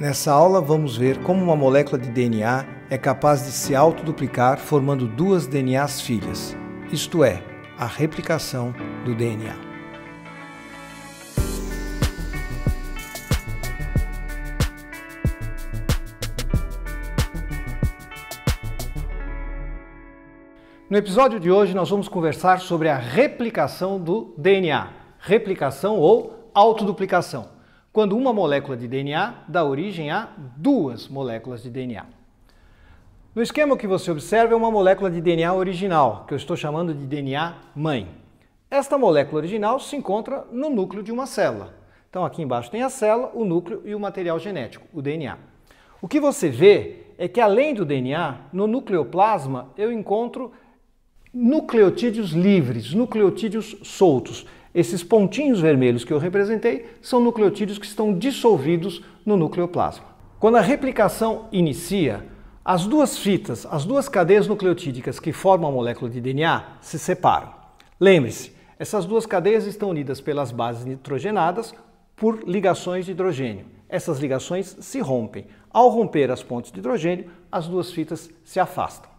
Nessa aula vamos ver como uma molécula de DNA é capaz de se autoduplicar formando duas DNAs filhas, isto é, a replicação do DNA. No episódio de hoje nós vamos conversar sobre a replicação do DNA, replicação ou autoduplicação quando uma molécula de DNA dá origem a duas moléculas de DNA. No esquema que você observa é uma molécula de DNA original, que eu estou chamando de DNA mãe. Esta molécula original se encontra no núcleo de uma célula. Então aqui embaixo tem a célula, o núcleo e o material genético, o DNA. O que você vê é que além do DNA, no nucleoplasma eu encontro nucleotídeos livres, nucleotídeos soltos. Esses pontinhos vermelhos que eu representei são nucleotídeos que estão dissolvidos no nucleoplasma. Quando a replicação inicia, as duas fitas, as duas cadeias nucleotídicas que formam a molécula de DNA se separam. Lembre-se, essas duas cadeias estão unidas pelas bases nitrogenadas por ligações de hidrogênio. Essas ligações se rompem. Ao romper as pontes de hidrogênio, as duas fitas se afastam.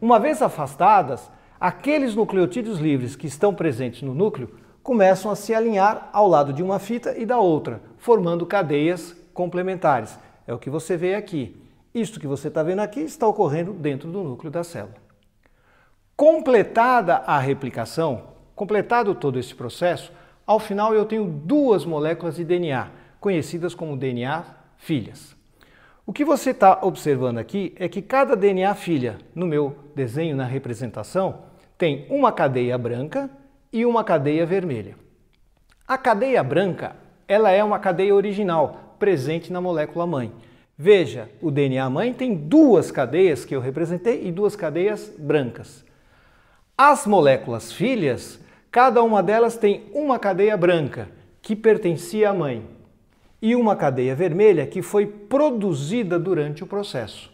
Uma vez afastadas, Aqueles nucleotídeos livres que estão presentes no núcleo começam a se alinhar ao lado de uma fita e da outra, formando cadeias complementares. É o que você vê aqui. Isto que você está vendo aqui está ocorrendo dentro do núcleo da célula. Completada a replicação, completado todo esse processo, ao final eu tenho duas moléculas de DNA, conhecidas como DNA filhas. O que você está observando aqui é que cada DNA filha, no meu desenho, na representação, tem uma cadeia branca e uma cadeia vermelha. A cadeia branca ela é uma cadeia original, presente na molécula mãe. Veja, o DNA mãe tem duas cadeias que eu representei e duas cadeias brancas. As moléculas filhas, cada uma delas tem uma cadeia branca, que pertencia à mãe, e uma cadeia vermelha que foi produzida durante o processo.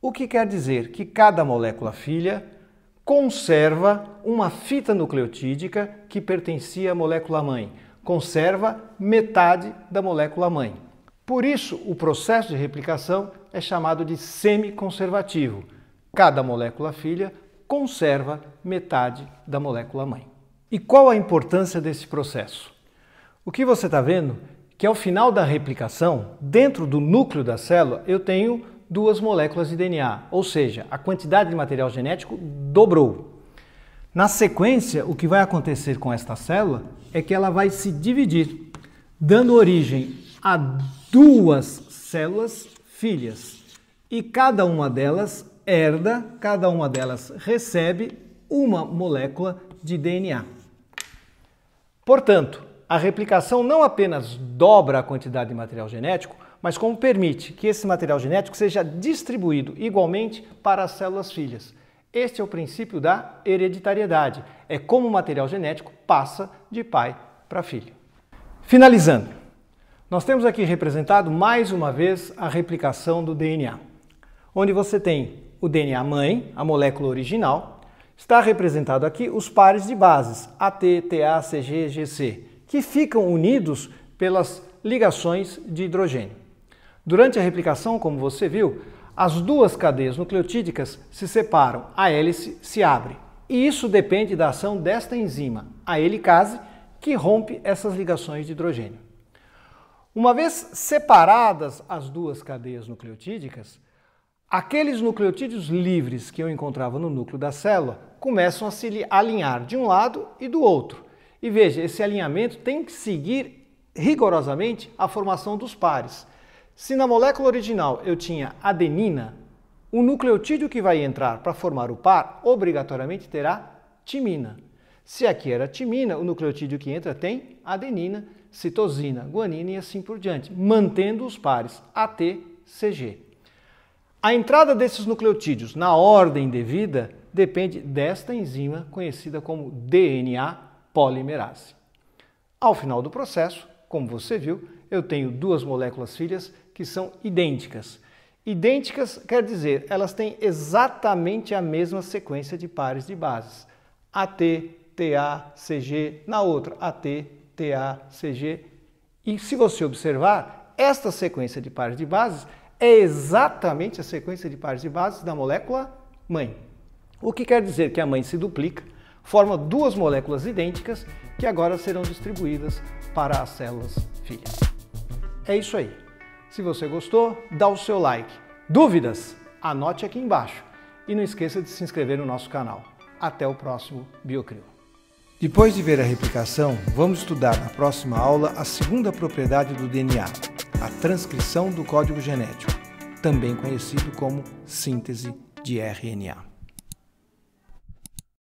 O que quer dizer que cada molécula filha conserva uma fita nucleotídica que pertencia à molécula mãe, conserva metade da molécula mãe. Por isso, o processo de replicação é chamado de semiconservativo. Cada molécula filha conserva metade da molécula mãe. E qual a importância desse processo? O que você está vendo é que ao final da replicação, dentro do núcleo da célula, eu tenho duas moléculas de DNA, ou seja, a quantidade de material genético dobrou. Na sequência, o que vai acontecer com esta célula é que ela vai se dividir, dando origem a duas células filhas. E cada uma delas herda, cada uma delas recebe uma molécula de DNA. Portanto, a replicação não apenas dobra a quantidade de material genético, mas como permite que esse material genético seja distribuído igualmente para as células filhas. Este é o princípio da hereditariedade. É como o material genético passa de pai para filho. Finalizando, nós temos aqui representado mais uma vez a replicação do DNA, onde você tem o DNA mãe, a molécula original, está representado aqui os pares de bases AT, TA, CG, GC, que ficam unidos pelas ligações de hidrogênio. Durante a replicação, como você viu, as duas cadeias nucleotídicas se separam, a hélice se abre. E isso depende da ação desta enzima, a helicase, que rompe essas ligações de hidrogênio. Uma vez separadas as duas cadeias nucleotídicas, aqueles nucleotídeos livres que eu encontrava no núcleo da célula começam a se alinhar de um lado e do outro. E veja, esse alinhamento tem que seguir rigorosamente a formação dos pares. Se na molécula original eu tinha adenina, o nucleotídeo que vai entrar para formar o par obrigatoriamente terá timina. Se aqui era timina, o nucleotídeo que entra tem adenina, citosina, guanina e assim por diante, mantendo os pares ATCG. A entrada desses nucleotídeos na ordem devida depende desta enzima conhecida como DNA polimerase. Ao final do processo, como você viu, eu tenho duas moléculas filhas que são idênticas. Idênticas quer dizer, elas têm exatamente a mesma sequência de pares de bases. AT, TA, CG, na outra AT, TA, CG. E se você observar, esta sequência de pares de bases é exatamente a sequência de pares de bases da molécula mãe. O que quer dizer que a mãe se duplica, forma duas moléculas idênticas que agora serão distribuídas para as células filhas. É isso aí. Se você gostou, dá o seu like. Dúvidas? Anote aqui embaixo. E não esqueça de se inscrever no nosso canal. Até o próximo Biocrio. Depois de ver a replicação, vamos estudar na próxima aula a segunda propriedade do DNA, a transcrição do código genético, também conhecido como síntese de RNA.